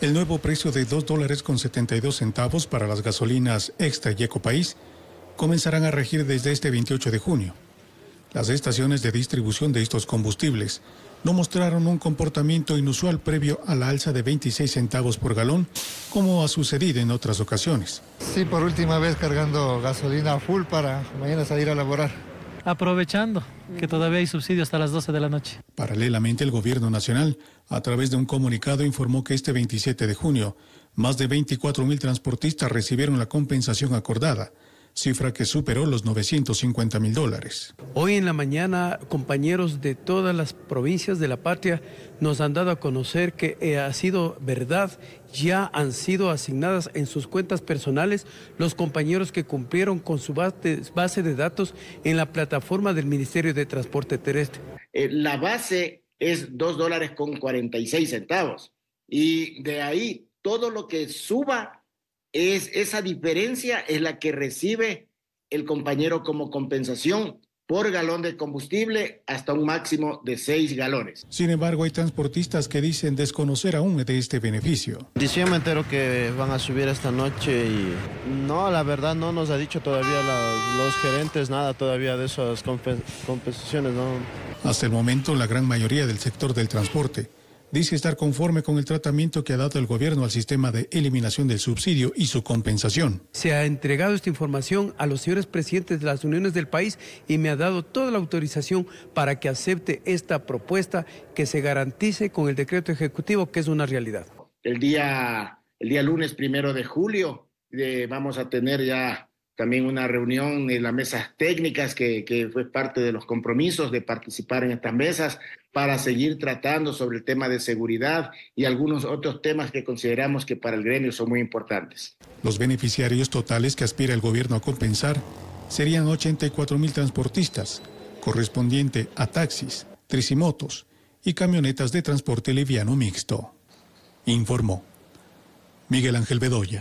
El nuevo precio de 2 dólares con 72 centavos para las gasolinas Extra y Ecopaís comenzarán a regir desde este 28 de junio. Las estaciones de distribución de estos combustibles no mostraron un comportamiento inusual previo a la alza de 26 centavos por galón, como ha sucedido en otras ocasiones. Sí, por última vez cargando gasolina full para mañana salir a laborar aprovechando que todavía hay subsidio hasta las 12 de la noche. Paralelamente, el Gobierno Nacional, a través de un comunicado, informó que este 27 de junio, más de 24 mil transportistas recibieron la compensación acordada cifra que superó los 950 mil dólares. Hoy en la mañana, compañeros de todas las provincias de la patria nos han dado a conocer que eh, ha sido verdad, ya han sido asignadas en sus cuentas personales los compañeros que cumplieron con su base de datos en la plataforma del Ministerio de Transporte Terrestre. Eh, la base es 2 dólares con 46 centavos y de ahí todo lo que suba es esa diferencia es la que recibe el compañero como compensación por galón de combustible hasta un máximo de seis galones. Sin embargo, hay transportistas que dicen desconocer aún de este beneficio. Dicen entero que van a subir esta noche y no, la verdad no nos ha dicho todavía los gerentes nada todavía de esas compensaciones. ¿no? Hasta el momento, la gran mayoría del sector del transporte dice estar conforme con el tratamiento que ha dado el gobierno al sistema de eliminación del subsidio y su compensación. Se ha entregado esta información a los señores presidentes de las uniones del país y me ha dado toda la autorización para que acepte esta propuesta que se garantice con el decreto ejecutivo, que es una realidad. El día, el día lunes primero de julio eh, vamos a tener ya también una reunión en las mesas técnicas que, fue parte de los compromisos de participar en estas mesas para seguir tratando sobre el tema de seguridad y algunos otros temas que consideramos que para el gremio son muy importantes. Los beneficiarios totales que aspira el gobierno a compensar serían 84 mil transportistas, correspondiente a taxis, tricimotos y camionetas de transporte liviano mixto. Informó Miguel Ángel Bedoya.